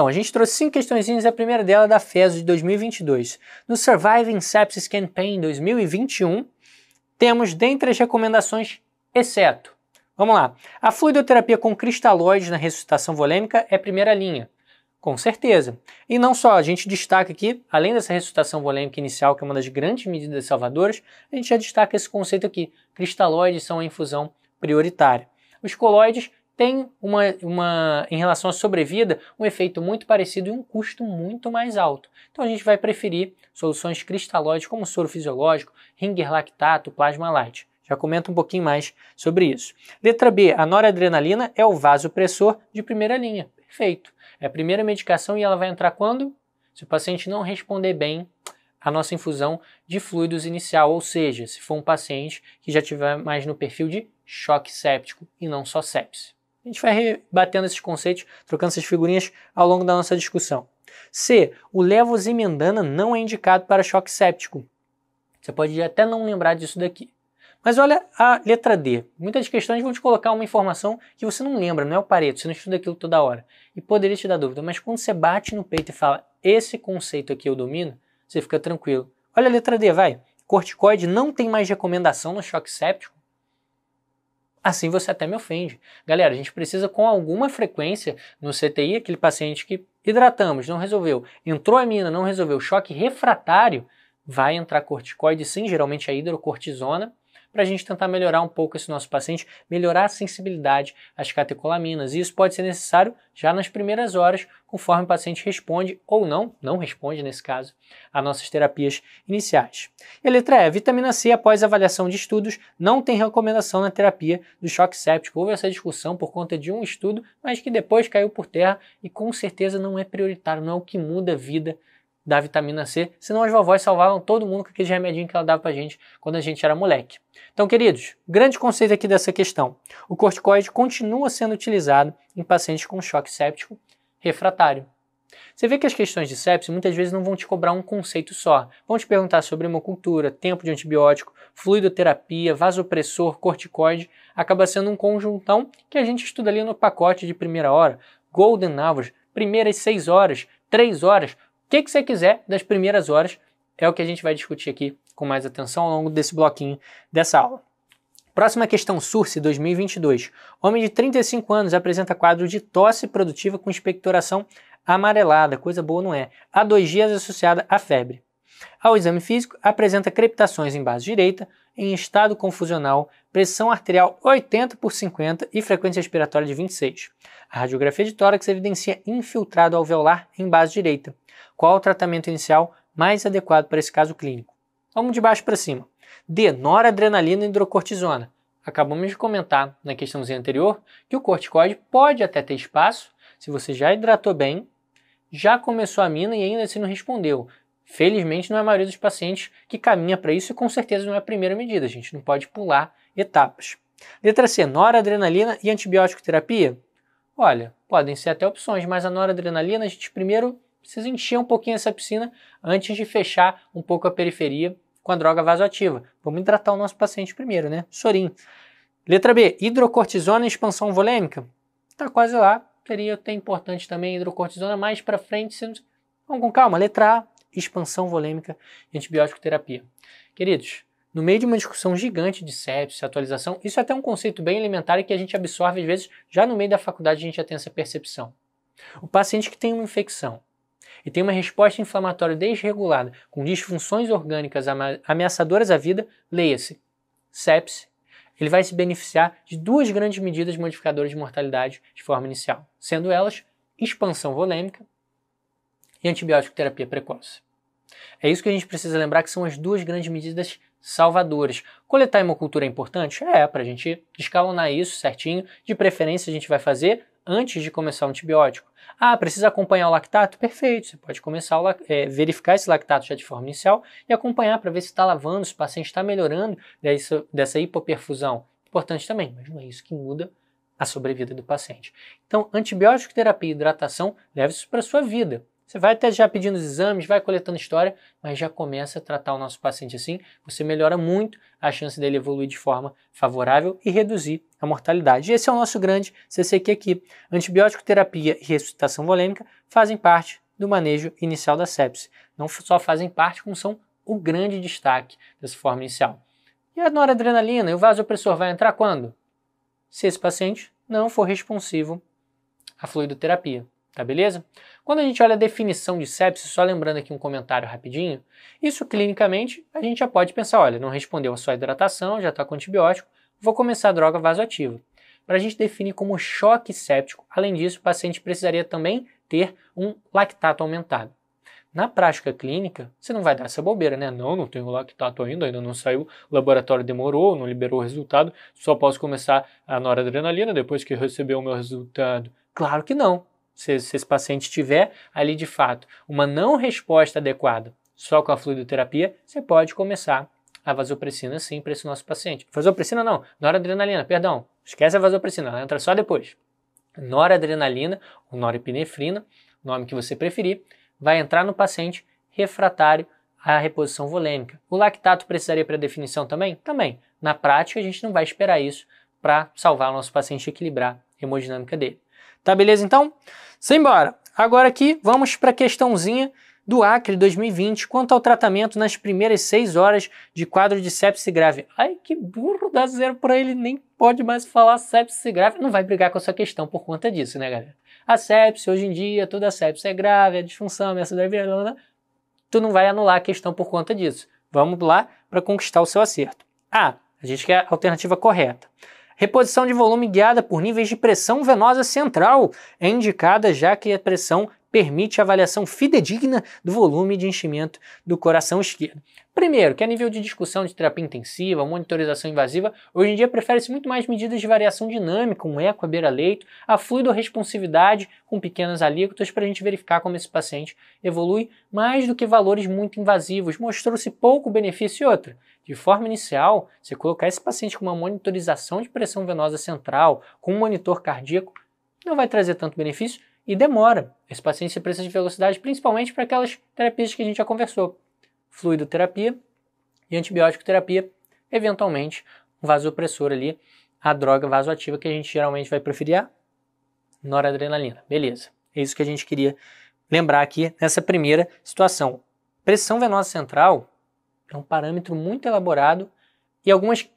Então, a gente trouxe cinco questõezinhas, a primeira dela é da FESO de 2022. No Surviving Sepsis Campaign 2021, temos dentre as recomendações, exceto. Vamos lá. A fluidoterapia com cristalóides na ressuscitação volêmica é primeira linha. Com certeza. E não só, a gente destaca aqui, além dessa ressuscitação volêmica inicial, que é uma das grandes medidas salvadoras, a gente já destaca esse conceito aqui. Cristalóides são a infusão prioritária. Os coloides tem uma, uma, em relação à sobrevida, um efeito muito parecido e um custo muito mais alto. Então a gente vai preferir soluções cristalóides como soro fisiológico, ringer lactato, plasma light. Já comenta um pouquinho mais sobre isso. Letra B, a noradrenalina é o vasopressor de primeira linha. Perfeito. É a primeira medicação e ela vai entrar quando? Se o paciente não responder bem a nossa infusão de fluidos inicial, ou seja, se for um paciente que já tiver mais no perfil de choque séptico e não só sepse. A gente vai rebatendo esses conceitos, trocando essas figurinhas ao longo da nossa discussão. C. O levosimendana não é indicado para choque séptico. Você pode até não lembrar disso daqui. Mas olha a letra D. Muitas questões vão te colocar uma informação que você não lembra, não é o Pareto, você não estuda aquilo toda hora. E poderia te dar dúvida, mas quando você bate no peito e fala, esse conceito aqui eu domino, você fica tranquilo. Olha a letra D, vai. Corticoide não tem mais recomendação no choque séptico. Assim você até me ofende. Galera, a gente precisa com alguma frequência no CTI, aquele paciente que hidratamos, não resolveu, entrou a mina, não resolveu, choque refratário, vai entrar corticoide sim, geralmente a é hidrocortisona, para a gente tentar melhorar um pouco esse nosso paciente, melhorar a sensibilidade às catecolaminas. E isso pode ser necessário já nas primeiras horas, conforme o paciente responde ou não, não responde nesse caso, a nossas terapias iniciais. E a letra E, vitamina C, após avaliação de estudos, não tem recomendação na terapia do choque séptico. Houve essa discussão por conta de um estudo, mas que depois caiu por terra e com certeza não é prioritário, não é o que muda a vida da vitamina C, senão as vovós salvavam todo mundo com aquele remedinho que ela dava pra gente quando a gente era moleque. Então, queridos, grande conceito aqui dessa questão. O corticoide continua sendo utilizado em pacientes com choque séptico refratário. Você vê que as questões de sepse muitas vezes não vão te cobrar um conceito só. Vão te perguntar sobre hemocultura, tempo de antibiótico, fluidoterapia, vasopressor, corticoide. Acaba sendo um conjuntão que a gente estuda ali no pacote de primeira hora, golden hours, primeiras 6 horas, 3 horas, que, que você quiser das primeiras horas é o que a gente vai discutir aqui com mais atenção ao longo desse bloquinho dessa aula. Próxima questão, SURSE 2022. Homem de 35 anos apresenta quadro de tosse produtiva com expectoração amarelada, coisa boa não é, há dois dias associada à febre. Ao exame físico, apresenta crepitações em base direita, em estado confusional, pressão arterial 80 por 50 e frequência respiratória de 26. A radiografia de tórax evidencia infiltrado alveolar em base direita. Qual o tratamento inicial mais adequado para esse caso clínico? Vamos de baixo para cima. D. Noradrenalina e hidrocortisona. Acabamos de comentar na questãozinha anterior que o corticoide pode até ter espaço se você já hidratou bem, já começou a mina e ainda se assim não respondeu. Felizmente, não é a maioria dos pacientes que caminha para isso e com certeza não é a primeira medida. A gente não pode pular etapas. Letra C, noradrenalina e antibiótico terapia? Olha, podem ser até opções, mas a noradrenalina a gente primeiro precisa encher um pouquinho essa piscina antes de fechar um pouco a periferia com a droga vasoativa. Vamos hidratar o nosso paciente primeiro, né? Sorim. Letra B, hidrocortisona expansão volêmica. Está quase lá, seria até importante também hidrocortisona mais para frente. Vamos com calma. Letra A, expansão volêmica e antibiótico terapia. Queridos, no meio de uma discussão gigante de sepsis, atualização, isso é até um conceito bem elementar e que a gente absorve às vezes, já no meio da faculdade a gente já tem essa percepção. O paciente que tem uma infecção e tem uma resposta inflamatória desregulada com disfunções orgânicas ameaçadoras à vida, leia-se, sepse, ele vai se beneficiar de duas grandes medidas modificadoras de mortalidade de forma inicial, sendo elas expansão volêmica e antibiótico terapia precoce. É isso que a gente precisa lembrar que são as duas grandes medidas salvadoras. Coletar hemocultura é importante? É, para a gente escalonar isso certinho. De preferência, a gente vai fazer antes de começar o antibiótico. Ah, precisa acompanhar o lactato? Perfeito, você pode começar a é, verificar esse lactato já de forma inicial e acompanhar para ver se está lavando, se o paciente está melhorando dessa, dessa hipoperfusão. Importante também, mas não é isso que muda a sobrevida do paciente. Então, antibiótico, terapia e hidratação leva isso para a sua vida. Você vai até já pedindo os exames, vai coletando história, mas já começa a tratar o nosso paciente assim. Você melhora muito a chance dele evoluir de forma favorável e reduzir a mortalidade. E esse é o nosso grande CCQ aqui. Antibiótico terapia e ressuscitação volêmica fazem parte do manejo inicial da sepse. Não só fazem parte, como são o grande destaque dessa forma inicial. E a noradrenalina e o vasopressor vai entrar quando? Se esse paciente não for responsivo à fluidoterapia tá beleza? Quando a gente olha a definição de sepsis, só lembrando aqui um comentário rapidinho, isso clinicamente a gente já pode pensar, olha, não respondeu a sua hidratação, já está com antibiótico, vou começar a droga vasoativa. Para a gente definir como choque séptico, além disso, o paciente precisaria também ter um lactato aumentado. Na prática clínica, você não vai dar essa bobeira, né? Não, não tenho lactato ainda, ainda não saiu, o laboratório demorou, não liberou o resultado, só posso começar a noradrenalina depois que receber o meu resultado. Claro que não se, se esse paciente tiver ali de fato uma não resposta adequada só com a fluidoterapia, você pode começar a vasopressina sim para esse nosso paciente. Vasopressina não, noradrenalina, perdão, esquece a vasopressina, ela entra só depois. Noradrenalina ou norepinefrina, nome que você preferir, vai entrar no paciente refratário à reposição volêmica. O lactato precisaria para definição também? Também. Na prática, a gente não vai esperar isso para salvar o nosso paciente e equilibrar a hemodinâmica dele. Tá beleza então? Simbora! Agora aqui, vamos para a questãozinha do Acre 2020 quanto ao tratamento nas primeiras seis horas de quadro de sepse grave. Ai, que burro, dá zero para ele, nem pode mais falar sepse grave. Não vai brigar com a sua questão por conta disso, né, galera? A sepse, hoje em dia, toda a sepse é grave, é disfunção, ameaça da vida, tu não vai anular a questão por conta disso. Vamos lá para conquistar o seu acerto. A, ah, a gente quer a alternativa correta. Reposição de volume guiada por níveis de pressão venosa central é indicada já que a pressão permite a avaliação fidedigna do volume de enchimento do coração esquerdo. Primeiro, que a nível de discussão de terapia intensiva, monitorização invasiva, hoje em dia prefere-se muito mais medidas de variação dinâmica, um eco à beira-leito, a fluidoresponsividade com pequenas alíquotas para a gente verificar como esse paciente evolui, mais do que valores muito invasivos. Mostrou-se pouco benefício e outra. De forma inicial, você colocar esse paciente com uma monitorização de pressão venosa central, com um monitor cardíaco, não vai trazer tanto benefício, e demora. Esse paciente precisa de velocidade principalmente para aquelas terapias que a gente já conversou: fluidoterapia e antibiótico terapia, eventualmente um vasopressor ali, a droga vasoativa que a gente geralmente vai preferir a noradrenalina. Beleza. É isso que a gente queria lembrar aqui nessa primeira situação. Pressão venosa central é um parâmetro muito elaborado e algumas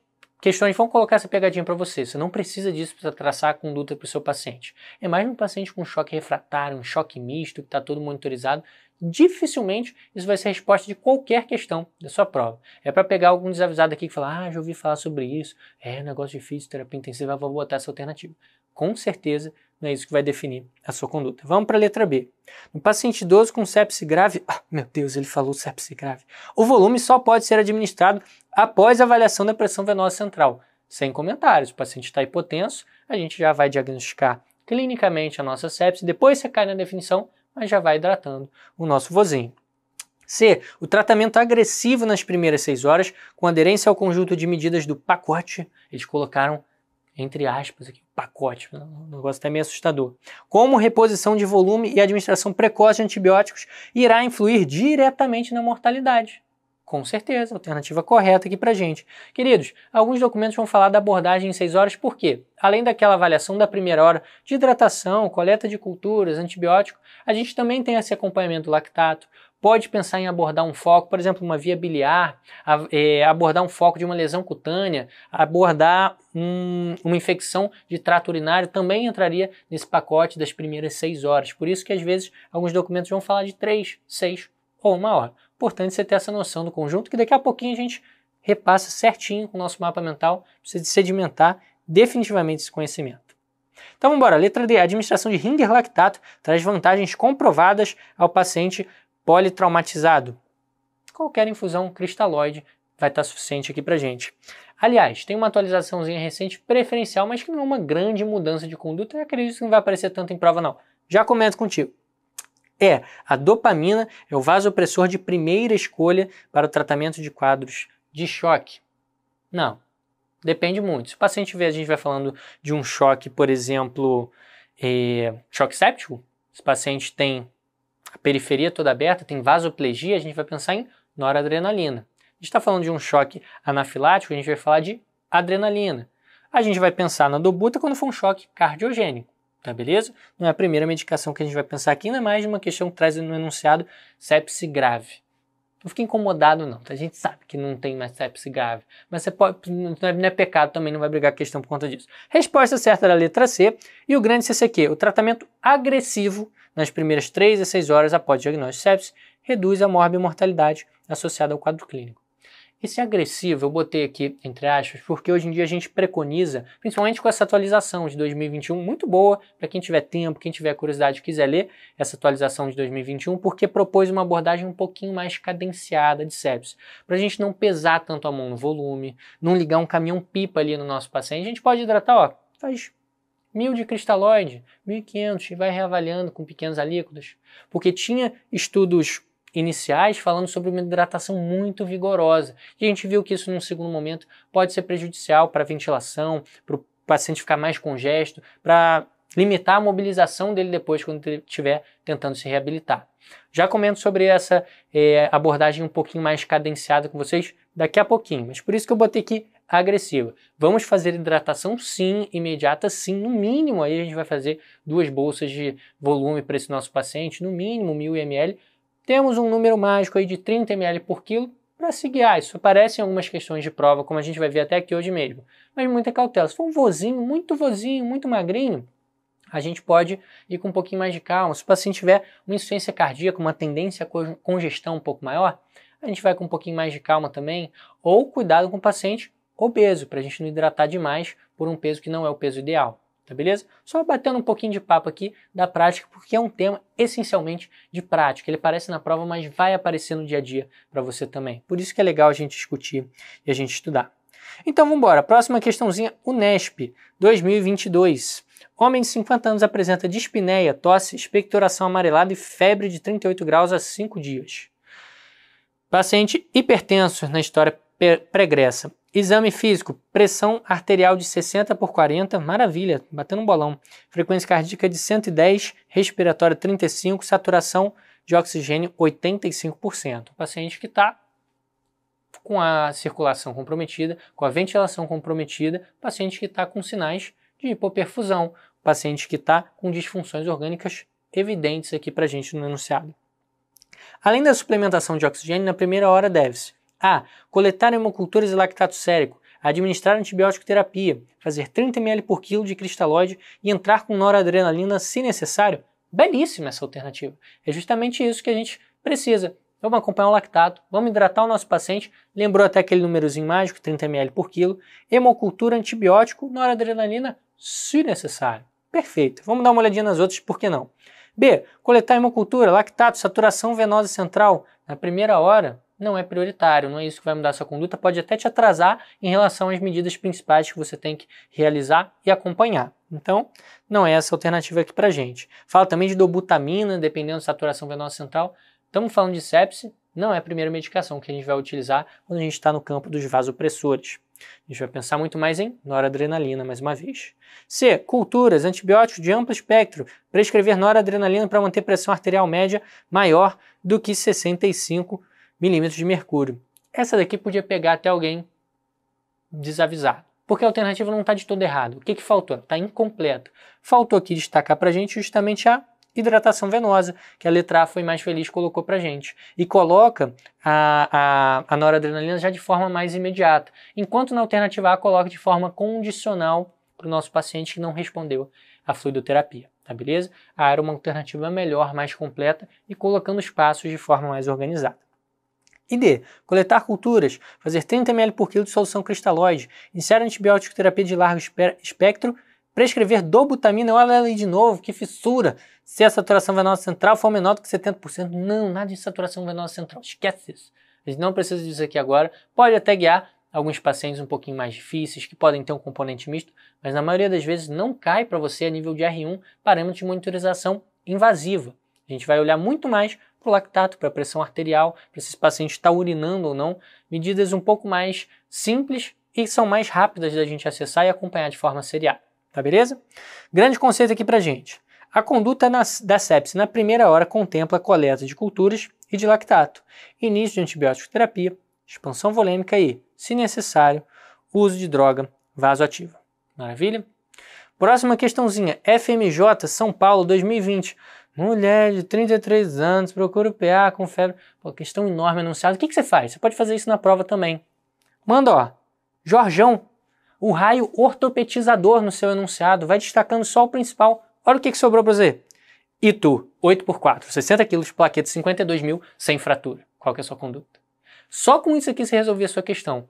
questões vão colocar essa pegadinha para você. Você não precisa disso para traçar a conduta para o seu paciente. É mais um paciente com choque refratário, um choque misto, que está todo monitorizado. Dificilmente isso vai ser a resposta de qualquer questão da sua prova. É para pegar algum desavisado aqui que fala: Ah, já ouvi falar sobre isso, é um negócio difícil, terapia intensiva, vou botar essa alternativa. Com certeza não é isso que vai definir a sua conduta. Vamos para a letra B. No paciente idoso com sepse grave, ah, meu Deus, ele falou sepse grave. O volume só pode ser administrado após avaliação da pressão venosa central. Sem comentários. O paciente está hipotenso, a gente já vai diagnosticar clinicamente a nossa sepse, depois você cai na definição, mas já vai hidratando o nosso vozinho. C. O tratamento agressivo nas primeiras seis horas, com aderência ao conjunto de medidas do pacote, eles colocaram entre aspas, aqui, pacote, um né? negócio até tá meio assustador. Como reposição de volume e administração precoce de antibióticos irá influir diretamente na mortalidade. Com certeza, alternativa correta aqui para gente. Queridos, alguns documentos vão falar da abordagem em 6 horas, por quê? Além daquela avaliação da primeira hora de hidratação, coleta de culturas, antibiótico, a gente também tem esse acompanhamento lactato, pode pensar em abordar um foco, por exemplo, uma via biliar, é, abordar um foco de uma lesão cutânea, abordar um, uma infecção de trato urinário, também entraria nesse pacote das primeiras seis horas. Por isso que às vezes alguns documentos vão falar de três, seis ou uma hora importante você ter essa noção do conjunto, que daqui a pouquinho a gente repassa certinho com o nosso mapa mental, precisa sedimentar definitivamente esse conhecimento. Então vamos embora, letra D, a administração de ringer lactato traz vantagens comprovadas ao paciente politraumatizado. Qualquer infusão cristalóide vai estar suficiente aqui para gente. Aliás, tem uma atualizaçãozinha recente preferencial, mas que não é uma grande mudança de conduta, e acredito que não vai aparecer tanto em prova não. Já comento contigo. É, a dopamina é o vasopressor de primeira escolha para o tratamento de quadros de choque. Não, depende muito. Se o paciente vê, a gente vai falando de um choque, por exemplo, é, choque séptico, se o paciente tem a periferia toda aberta, tem vasoplegia, a gente vai pensar em noradrenalina. A gente está falando de um choque anafilático, a gente vai falar de adrenalina. A gente vai pensar na dobuta quando for um choque cardiogênico tá beleza? Não é a primeira medicação que a gente vai pensar aqui, ainda é mais uma questão que traz no enunciado sepse grave. Não fique incomodado, não. Tá? A gente sabe que não tem mais sepse grave. Mas você pode, não é, não é pecado também, não vai brigar a questão por conta disso. Resposta certa da letra C. E o grande CCQ, o tratamento agressivo nas primeiras 3 a 6 horas após o diagnóstico de sepse, reduz a morbimortalidade mortalidade associada ao quadro clínico. Esse é agressivo eu botei aqui entre aspas, porque hoje em dia a gente preconiza, principalmente com essa atualização de 2021, muito boa para quem tiver tempo, quem tiver curiosidade, quiser ler essa atualização de 2021, porque propôs uma abordagem um pouquinho mais cadenciada de sepsis, para a gente não pesar tanto a mão no volume, não ligar um caminhão pipa ali no nosso paciente. A gente pode hidratar, ó, faz mil de cristalóide, 1.500 e vai reavaliando com pequenas alíquotas, porque tinha estudos iniciais falando sobre uma hidratação muito vigorosa. E a gente viu que isso, num segundo momento, pode ser prejudicial para a ventilação, para o paciente ficar mais congesto, para limitar a mobilização dele depois quando ele estiver tentando se reabilitar. Já comento sobre essa eh, abordagem um pouquinho mais cadenciada com vocês daqui a pouquinho, mas por isso que eu botei aqui agressiva. Vamos fazer hidratação sim, imediata sim, no mínimo aí a gente vai fazer duas bolsas de volume para esse nosso paciente, no mínimo 1000 ml, temos um número mágico aí de 30 ml por quilo para se guiar. Ah, isso aparece em algumas questões de prova, como a gente vai ver até aqui hoje mesmo. Mas muita cautela. Se for um vozinho, muito vozinho, muito magrinho, a gente pode ir com um pouquinho mais de calma. Se o paciente tiver uma insuficiência cardíaca, uma tendência à congestão um pouco maior, a gente vai com um pouquinho mais de calma também. Ou cuidado com o paciente obeso, para a gente não hidratar demais por um peso que não é o peso ideal tá beleza? Só batendo um pouquinho de papo aqui da prática, porque é um tema essencialmente de prática. Ele aparece na prova, mas vai aparecer no dia a dia para você também. Por isso que é legal a gente discutir e a gente estudar. Então vamos embora. Próxima questãozinha, Unesp 2022. Homem de 50 anos apresenta dispneia, tosse, expectoração amarelada e febre de 38 graus a 5 dias. Paciente hipertenso na história pregressa Exame físico, pressão arterial de 60 por 40, maravilha, batendo um bolão. Frequência cardíaca de 110, respiratória 35, saturação de oxigênio 85%. O paciente que está com a circulação comprometida, com a ventilação comprometida, paciente que está com sinais de hipoperfusão, paciente que está com disfunções orgânicas evidentes aqui para a gente no enunciado. Além da suplementação de oxigênio, na primeira hora deve-se a. Ah, coletar hemocultores e lactato sérico. Administrar antibiótico terapia. Fazer 30 ml por quilo de cristalóide e entrar com noradrenalina se necessário. Belíssima essa alternativa. É justamente isso que a gente precisa. Vamos acompanhar o lactato, vamos hidratar o nosso paciente. Lembrou até aquele númerozinho mágico, 30 ml por quilo. Hemocultura, antibiótico, noradrenalina, se necessário. Perfeito. Vamos dar uma olhadinha nas outras, por que não? B. Coletar hemocultura, lactato, saturação venosa central na primeira hora não é prioritário, não é isso que vai mudar a sua conduta, pode até te atrasar em relação às medidas principais que você tem que realizar e acompanhar. Então, não é essa alternativa aqui pra gente. Fala também de dobutamina, dependendo da saturação venosa central. Estamos falando de sepse, não é a primeira medicação que a gente vai utilizar quando a gente está no campo dos vasopressores. A gente vai pensar muito mais em noradrenalina, mais uma vez. C. Culturas, antibióticos de amplo espectro. Prescrever noradrenalina para manter pressão arterial média maior do que 65 milímetros de mercúrio. Essa daqui podia pegar até alguém desavisado. Porque a alternativa não está de todo errada. O que, que faltou? Está incompleta. Faltou aqui destacar para a gente justamente a hidratação venosa, que a letra A foi mais feliz colocou para gente. E coloca a, a, a noradrenalina já de forma mais imediata, enquanto na alternativa A coloca de forma condicional para o nosso paciente que não respondeu à fluidoterapia. Tá beleza? A era uma alternativa melhor, mais completa e colocando os passos de forma mais organizada. E D. Coletar culturas, fazer 30 ml por quilo de solução cristalóide, inserir antibiótico terapia de largo espectro, prescrever dobutamina, olha ali de novo, que fissura! Se a saturação venosa central for menor do que 70%, não, nada de saturação venosa central, esquece isso. A gente não precisa disso aqui agora, pode até guiar alguns pacientes um pouquinho mais difíceis, que podem ter um componente misto, mas na maioria das vezes não cai para você a nível de R1, parâmetro de monitorização invasiva. A gente vai olhar muito mais para o lactato, para a pressão arterial, para se esse paciente está urinando ou não. Medidas um pouco mais simples e são mais rápidas da gente acessar e acompanhar de forma seriada. Tá beleza? Grande conceito aqui para gente. A conduta na, da sepse na primeira hora contempla coleta de culturas e de lactato, início de antibiótico terapia, expansão volêmica e, se necessário, uso de droga vasoativa. Maravilha? Próxima questãozinha, FMJ São Paulo 2020. Mulher de 33 anos procura o PA com febre. Pô, questão enorme anunciada. O que, que você faz? Você pode fazer isso na prova também. Manda, ó. Jorjão, o raio ortopetizador no seu enunciado. Vai destacando só o principal. Olha o que, que sobrou para você. Itu, 8 por 4 60 quilos, plaqueta, 52 mil, sem fratura. Qual que é a sua conduta? Só com isso aqui você resolvia a sua questão.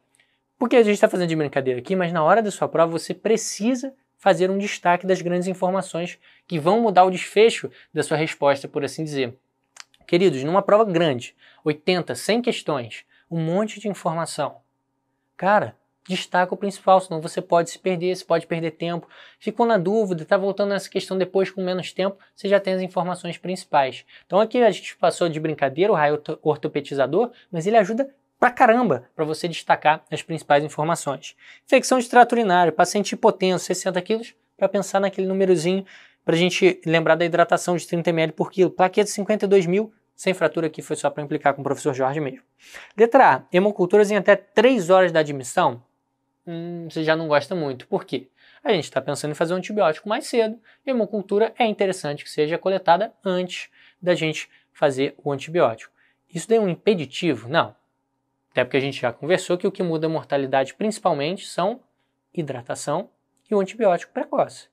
Porque a gente está fazendo de brincadeira aqui, mas na hora da sua prova você precisa fazer um destaque das grandes informações que vão mudar o desfecho da sua resposta, por assim dizer. Queridos, numa prova grande, 80, 100 questões, um monte de informação. Cara, destaca o principal, senão você pode se perder, você pode perder tempo. Ficou na dúvida, está voltando nessa questão depois com menos tempo, você já tem as informações principais. Então aqui a gente passou de brincadeira o raio ortopetizador, mas ele ajuda pra caramba para você destacar as principais informações. Infecção de trato urinário, paciente hipotenso, 60 quilos, para pensar naquele númerozinho para a gente lembrar da hidratação de 30 ml por quilo. Plaqueta 52 mil, sem fratura aqui foi só para implicar com o professor Jorge mesmo. Letra A, hemoculturas em até 3 horas da admissão? Hum, você já não gosta muito. Por quê? A gente está pensando em fazer um antibiótico mais cedo e hemocultura é interessante que seja coletada antes da gente fazer o antibiótico. Isso tem é um impeditivo? Não. Até porque a gente já conversou que o que muda a mortalidade principalmente são hidratação e o antibiótico precoce.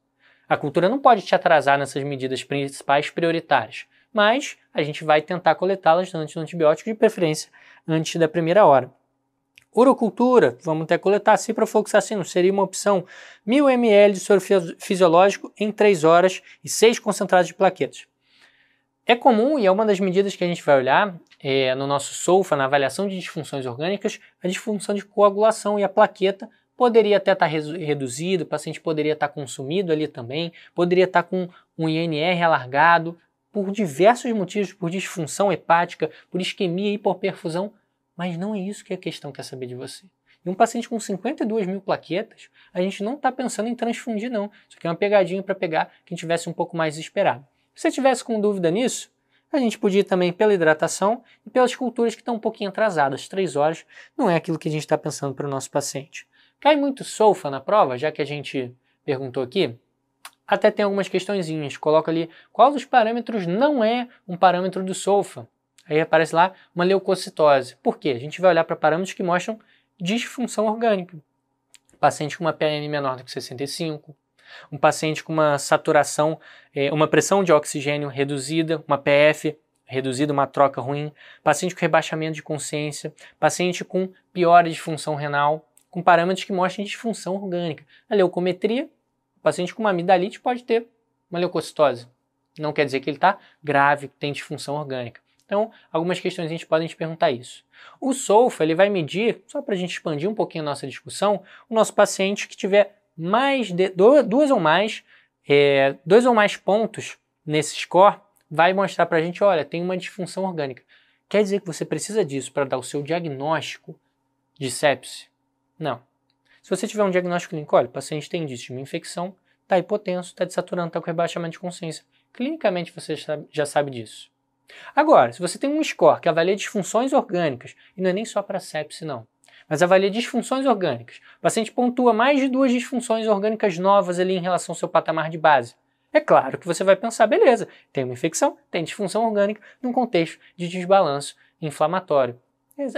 A cultura não pode te atrasar nessas medidas principais prioritárias, mas a gente vai tentar coletá-las antes do antibiótico, de preferência antes da primeira hora. Urocultura, vamos até coletar ciprofloxacino, seria uma opção 1000 ml de soro fisiológico em 3 horas e 6 concentrados de plaquetas. É comum e é uma das medidas que a gente vai olhar é, no nosso SOFA, na avaliação de disfunções orgânicas, a disfunção de coagulação e a plaqueta poderia até tá estar reduzido, o paciente poderia estar tá consumido ali também, poderia estar tá com um INR alargado, por diversos motivos, por disfunção hepática, por isquemia, e por perfusão mas não é isso que é a questão quer saber de você. E um paciente com 52 mil plaquetas, a gente não está pensando em transfundir, não. Isso aqui é uma pegadinha para pegar quem tivesse um pouco mais esperado. Se você tivesse com dúvida nisso, a gente podia ir também pela hidratação e pelas culturas que estão um pouquinho atrasadas. Três horas não é aquilo que a gente está pensando para o nosso paciente. Cai muito solfa na prova, já que a gente perguntou aqui? Até tem algumas questõezinhas. Coloca ali qual dos parâmetros não é um parâmetro do solfa. Aí aparece lá uma leucocitose. Por quê? A gente vai olhar para parâmetros que mostram disfunção orgânica. Paciente com uma PN menor do que 65, um paciente com uma saturação, é, uma pressão de oxigênio reduzida, uma PF reduzida, uma troca ruim, paciente com rebaixamento de consciência, paciente com piora de função renal, com parâmetros que mostram disfunção orgânica. A leucometria, o paciente com uma amidalite pode ter uma leucocitose. Não quer dizer que ele está grave, que tem disfunção orgânica. Então, algumas questões a gente pode te perguntar isso. O SOFA ele vai medir, só para a gente expandir um pouquinho a nossa discussão, o nosso paciente que tiver mais de, duas ou mais, é, dois ou mais pontos nesse score, vai mostrar para a gente, olha, tem uma disfunção orgânica. Quer dizer que você precisa disso para dar o seu diagnóstico de sepse? Não. Se você tiver um diagnóstico clínico, olha, o paciente tem indício de uma infecção, está hipotenso, está desaturando, está com rebaixamento de consciência. Clinicamente você já sabe disso. Agora, se você tem um score que avalia disfunções orgânicas, e não é nem só para sepse, não mas avalia disfunções orgânicas. O paciente pontua mais de duas disfunções orgânicas novas ali em relação ao seu patamar de base. É claro que você vai pensar, beleza, tem uma infecção, tem disfunção orgânica, num contexto de desbalanço inflamatório.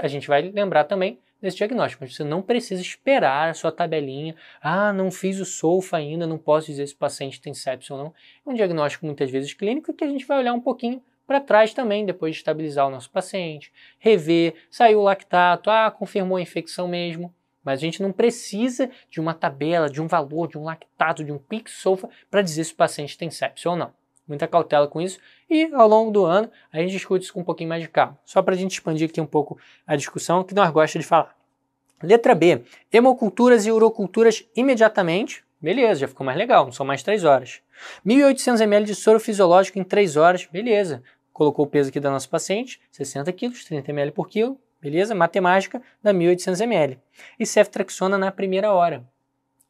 A gente vai lembrar também desse diagnóstico, mas você não precisa esperar a sua tabelinha, ah, não fiz o SOLFA ainda, não posso dizer se o paciente tem sepsis ou não. É um diagnóstico muitas vezes clínico que a gente vai olhar um pouquinho para trás também, depois de estabilizar o nosso paciente, rever, saiu o lactato, ah, confirmou a infecção mesmo. Mas a gente não precisa de uma tabela, de um valor, de um lactato, de um pic sofa para dizer se o paciente tem sepsis ou não. Muita cautela com isso e ao longo do ano a gente discute isso com um pouquinho mais de calma. Só para a gente expandir aqui um pouco a discussão que nós gosta de falar. Letra B, hemoculturas e uroculturas imediatamente. Beleza, já ficou mais legal, não são mais 3 horas. 1.800 ml de soro fisiológico em 3 horas. Beleza, colocou o peso aqui da nossa paciente, 60 quilos, 30 ml por quilo, beleza? Matemática, dá 1.800 ml. E ceftraxona na primeira hora.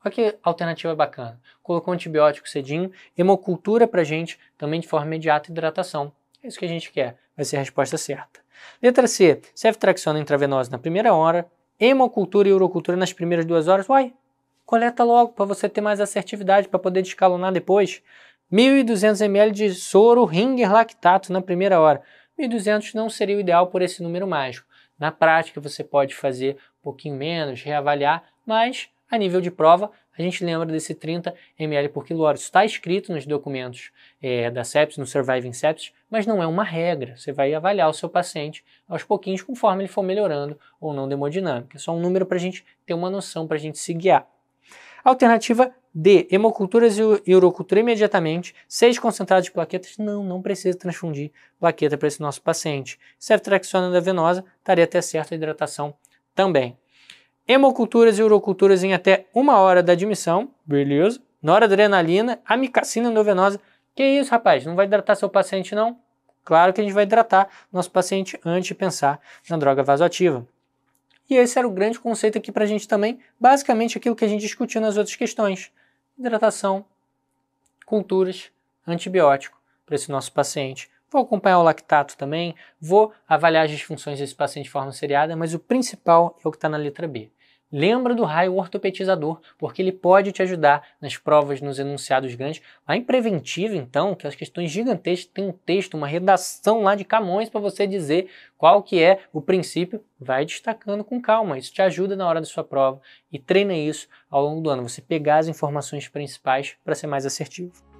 Olha que alternativa bacana. Colocou um antibiótico cedinho, hemocultura pra gente, também de forma imediata, hidratação. É isso que a gente quer, vai ser a resposta certa. Letra C, ceftraxona intravenosa na primeira hora, hemocultura e urocultura nas primeiras duas horas. Uai, coleta logo para você ter mais assertividade, para poder descalonar depois. 1.200 ml de soro ringer lactato na primeira hora. 1.200 não seria o ideal por esse número mágico. Na prática, você pode fazer um pouquinho menos, reavaliar, mas a nível de prova, a gente lembra desse 30 ml por quilômetro. Isso está escrito nos documentos é, da sepsis, no Surviving Sepsis, mas não é uma regra. Você vai avaliar o seu paciente aos pouquinhos, conforme ele for melhorando ou não demodinâmica. É só um número para a gente ter uma noção, para a gente se guiar. Alternativa D. Hemoculturas e urocultura imediatamente. seis concentrados de plaquetas. Não, não precisa transfundir plaqueta para esse nosso paciente. Ceftriaxona é venosa, estaria até certa hidratação também. Hemoculturas e uroculturas em até uma hora da admissão. Beleza. Noradrenalina, amicacina endovenosa. Que isso, rapaz? Não vai hidratar seu paciente, não? Claro que a gente vai hidratar nosso paciente antes de pensar na droga vasoativa. E esse era o grande conceito aqui para a gente também, basicamente aquilo que a gente discutiu nas outras questões hidratação, culturas, antibiótico para esse nosso paciente. Vou acompanhar o lactato também, vou avaliar as disfunções desse paciente de forma seriada, mas o principal é o que está na letra B. Lembra do raio ortopedizador, porque ele pode te ajudar nas provas, nos enunciados grandes. Lá em preventivo, então, que é as questões gigantescas, tem um texto, uma redação lá de Camões para você dizer qual que é o princípio. Vai destacando com calma, isso te ajuda na hora da sua prova e treina isso ao longo do ano, você pegar as informações principais para ser mais assertivo.